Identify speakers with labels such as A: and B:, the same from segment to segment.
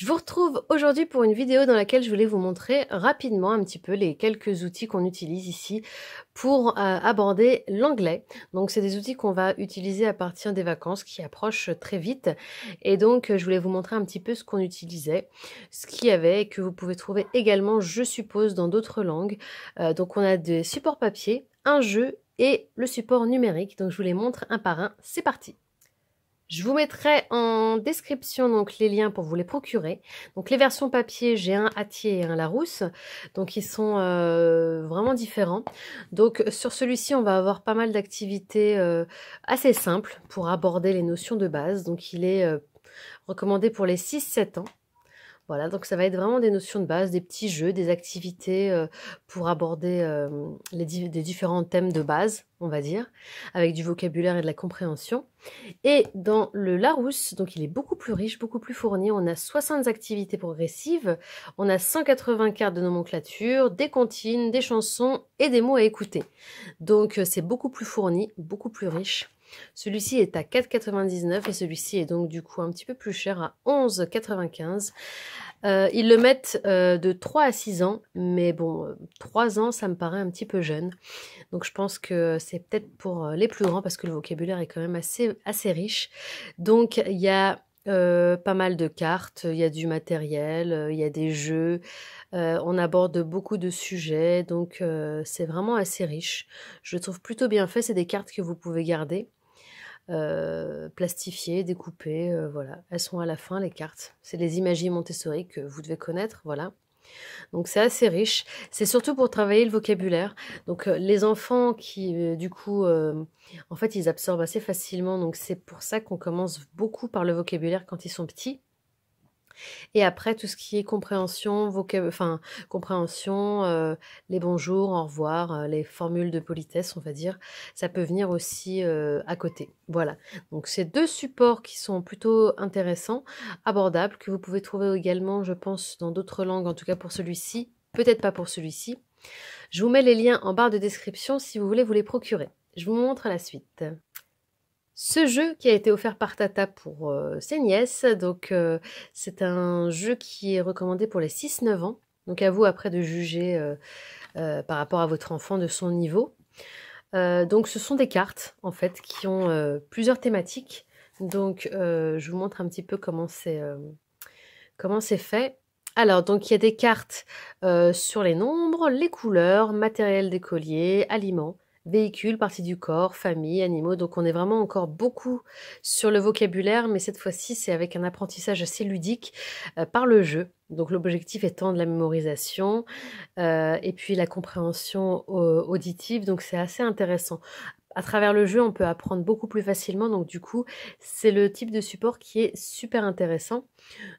A: Je vous retrouve aujourd'hui pour une vidéo dans laquelle je voulais vous montrer rapidement un petit peu les quelques outils qu'on utilise ici pour euh, aborder l'anglais. Donc c'est des outils qu'on va utiliser à partir des vacances qui approchent très vite et donc je voulais vous montrer un petit peu ce qu'on utilisait, ce qu'il y avait et que vous pouvez trouver également je suppose dans d'autres langues. Euh, donc on a des supports papier, un jeu et le support numérique. Donc je vous les montre un par un. C'est parti je vous mettrai en description donc les liens pour vous les procurer. Donc les versions papier, j'ai un Atier et un Larousse, donc ils sont euh, vraiment différents. Donc sur celui-ci, on va avoir pas mal d'activités euh, assez simples pour aborder les notions de base. Donc il est euh, recommandé pour les 6-7 ans. Voilà, donc ça va être vraiment des notions de base, des petits jeux, des activités euh, pour aborder euh, les différents thèmes de base, on va dire, avec du vocabulaire et de la compréhension. Et dans le Larousse, donc il est beaucoup plus riche, beaucoup plus fourni, on a 60 activités progressives, on a 180 cartes de nomenclature, des comptines, des chansons et des mots à écouter. Donc euh, c'est beaucoup plus fourni, beaucoup plus riche. Celui-ci est à 4,99 et celui-ci est donc du coup un petit peu plus cher à 11,95. Euh, ils le mettent euh, de 3 à 6 ans, mais bon, 3 euh, ans, ça me paraît un petit peu jeune. Donc je pense que c'est peut-être pour les plus grands parce que le vocabulaire est quand même assez, assez riche. Donc il y a pas mal de cartes, il y a du matériel, il y a des jeux, on aborde beaucoup de sujets, donc c'est vraiment assez riche. Je le trouve plutôt bien fait, c'est des cartes que vous pouvez garder. Euh, plastifiées, découpées, euh, voilà. Elles sont à la fin, les cartes. C'est les images Montessori que vous devez connaître, voilà. Donc c'est assez riche. C'est surtout pour travailler le vocabulaire. Donc euh, les enfants qui, du coup, en fait, ils absorbent assez facilement. Donc c'est pour ça qu'on commence beaucoup par le vocabulaire quand ils sont petits. Et après, tout ce qui est compréhension, enfin, compréhension, euh, les bonjours, au revoir, euh, les formules de politesse, on va dire, ça peut venir aussi euh, à côté. Voilà. Donc, c'est deux supports qui sont plutôt intéressants, abordables, que vous pouvez trouver également, je pense, dans d'autres langues, en tout cas pour celui-ci, peut-être pas pour celui-ci. Je vous mets les liens en barre de description si vous voulez vous les procurer. Je vous montre la suite ce jeu qui a été offert par Tata pour euh, ses nièces. Donc, euh, c'est un jeu qui est recommandé pour les 6-9 ans. Donc, à vous après de juger euh, par rapport à votre enfant de son niveau. donc, ce sont des cartes en fait qui ont plusieurs thématiques. Donc, je vous montre un petit peu comment c'est comment c'est fait. Alors, donc il y a des cartes sur les nombres, les couleurs, matériel d'écolier, aliments, véhicules, parties du corps, famille, animaux. Donc on est vraiment encore beaucoup sur le vocabulaire, mais cette fois-ci c'est avec un apprentissage assez ludique euh, par le jeu. Donc l'objectif étant de la mémorisation euh, et puis la compréhension euh, auditive. Donc c'est assez intéressant. À travers le jeu, on peut apprendre beaucoup plus facilement. Donc du coup, c'est le type de support qui est super intéressant.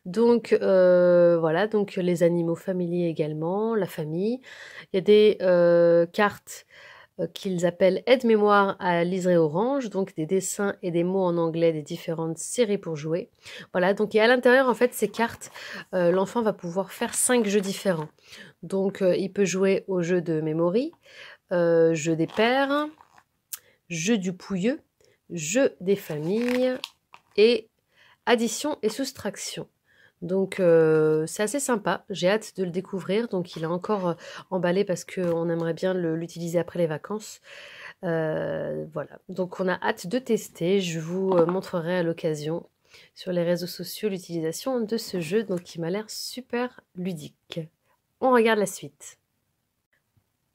A: Donc voilà, donc les animaux familiers également, la famille. Il y a des cartes euh, qu'ils appellent aide-mémoire à liseré orange, donc des dessins et des mots en anglais des différentes séries pour jouer. Voilà, donc et à l'intérieur, en fait, ces cartes, euh, l'enfant va pouvoir faire cinq jeux différents. Donc, euh, il peut jouer au jeu de memory, jeu des pères, jeu du pouilleux, jeu des familles et addition et soustraction. Donc euh, c'est assez sympa, j'ai hâte de le découvrir. Donc il est encore euh, emballé parce qu'on aimerait bien l'utiliser après les vacances. Euh, voilà, donc on a hâte de tester. Je vous montrerai à l'occasion sur les réseaux sociaux l'utilisation de ce jeu, donc qui m'a l'air super ludique. On regarde la suite.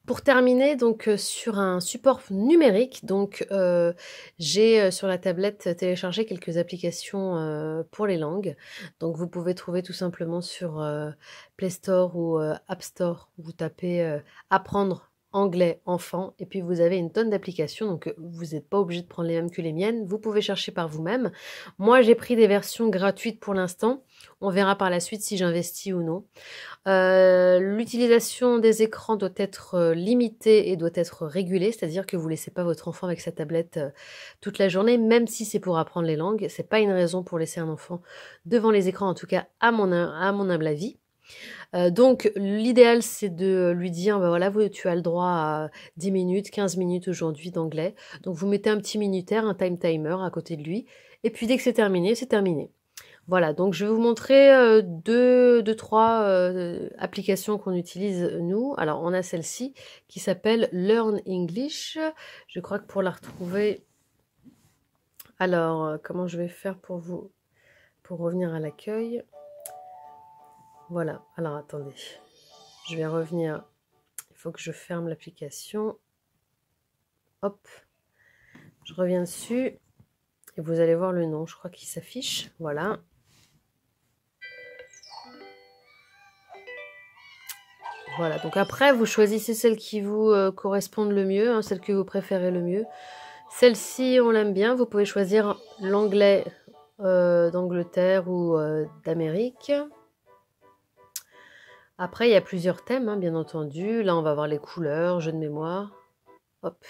A: Pour terminer donc euh, sur un support numérique, donc euh, j'ai euh, sur la tablette téléchargé quelques applications pour les langues. Donc vous pouvez trouver tout simplement sur Play Store ou App Store. Vous tapez apprendre anglais enfant et puis vous avez une tonne d'applications donc euh, vous n'êtes pas obligé de prendre les mêmes que les miennes, vous pouvez chercher par vous-même. Moi j'ai pris des versions gratuites pour l'instant, on verra par la suite si j'investis ou non. Euh, l'utilisation des écrans doit être euh, limitée et doit être régulée, c'est-à-dire que vous laissez pas votre enfant avec sa tablette toute la journée, même si c'est pour apprendre les langues, c'est pas une raison pour laisser un enfant devant les écrans en tout cas à mon, hum, à mon humble avis. Euh, donc l'idéal c'est de lui dire bah voilà vous, tu as le droit à 10 minutes, 15 minutes aujourd'hui d'anglais. Donc vous mettez un petit minutaire, un time timer à côté de lui et puis dès que c'est terminé, c'est terminé. Voilà, donc je vais vous montrer euh, deux, trois euh, applications qu'on utilise nous. Alors on a celle-ci qui s'appelle Learn English. Je crois que pour la retrouver, alors comment je vais faire pour vous, pour revenir à l'accueil voilà, alors attendez. Je vais revenir. Il faut que je ferme l'application. Hop. Je reviens dessus. Et vous allez voir le nom, je crois qu'il s'affiche. Voilà. Voilà, donc après, vous choisissez celle qui vous euh, correspond le mieux, hein, celle que vous préférez le mieux. Celle-ci, on l'aime bien. Vous pouvez choisir l'anglais euh, d'Angleterre ou euh, d'Amérique. Après, il y a plusieurs thèmes, hein, bien entendu. Là, on va voir les couleurs, jeu de mémoire. Hop,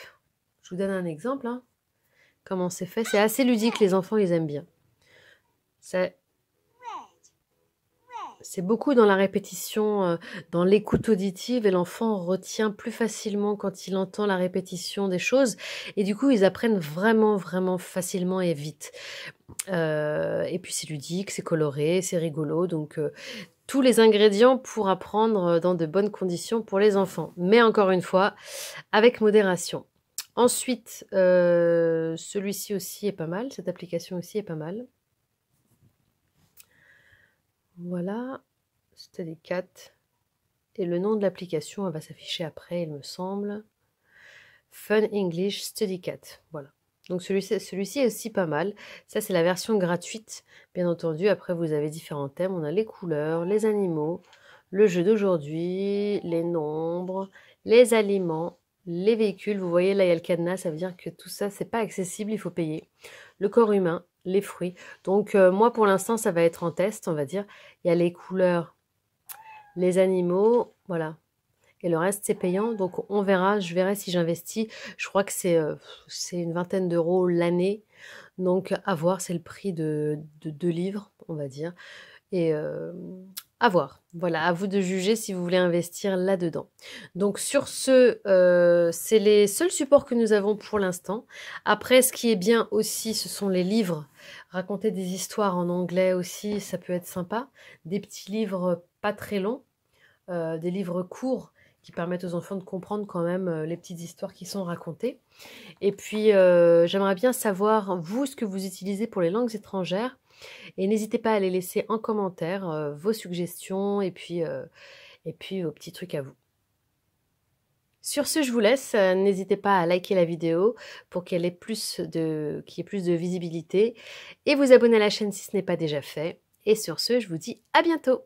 A: je vous donne un exemple. Hein. Comment c'est fait C'est assez ludique, les enfants, ils aiment bien. C'est C'est beaucoup dans la répétition, euh, dans l'écoute auditive, et l'enfant retient plus facilement quand il entend la répétition des choses. Et du coup, ils apprennent vraiment, vraiment facilement et vite. Euh, et puis c'est ludique, c'est coloré, c'est rigolo. Donc euh, tous les ingrédients pour apprendre dans de bonnes conditions pour les enfants. Mais encore une fois, avec modération. Ensuite, euh, celui-ci aussi est pas mal, cette application aussi est pas mal. Voilà, StudyCat. Et le nom de l'application va s'afficher après, il me semble. Fun English Study Cat. Voilà. Donc celui-ci est aussi pas mal. Ça, c'est la version gratuite. Bien entendu, après, vous avez différents thèmes. On a les couleurs, les animaux, le jeu d'aujourd'hui, les nombres, les aliments, les véhicules. Vous voyez, là, il y a le cadenas. Ça veut dire que tout ça, c'est pas accessible. Il faut payer. Le corps humain, les fruits. Donc, euh, moi, pour l'instant, ça va être en test, on va dire. Il y a les couleurs, les animaux. Voilà, et le reste c'est payant. Donc on verra, je verrai si j'investis. Je crois que c'est euh, une vingtaine d'euros l'année. Donc à voir, c'est le prix de deux livres, on va dire. Et euh, à voir. Voilà, à vous de juger si vous voulez investir là-dedans. Donc sur ce, euh, c'est les seuls supports que nous avons pour l'instant. Après, ce qui est bien aussi, ce sont les livres. Raconter des histoires en anglais aussi, ça peut être sympa. Des petits livres pas très longs, des livres courts qui permettent aux enfants de comprendre quand même euh, les petites histoires qui sont racontées. Et puis, euh, j'aimerais bien savoir, vous, ce que vous utilisez pour les langues étrangères. Et n'hésitez pas à les laisser en commentaire, euh, vos suggestions et puis, et puis vos petits trucs à vous. Sur ce, je vous laisse. N'hésitez pas à liker la vidéo pour qu'elle ait plus de, qui ait plus de visibilité et vous abonner à la chaîne si ce n'est pas déjà fait. Et sur ce, je vous dis à bientôt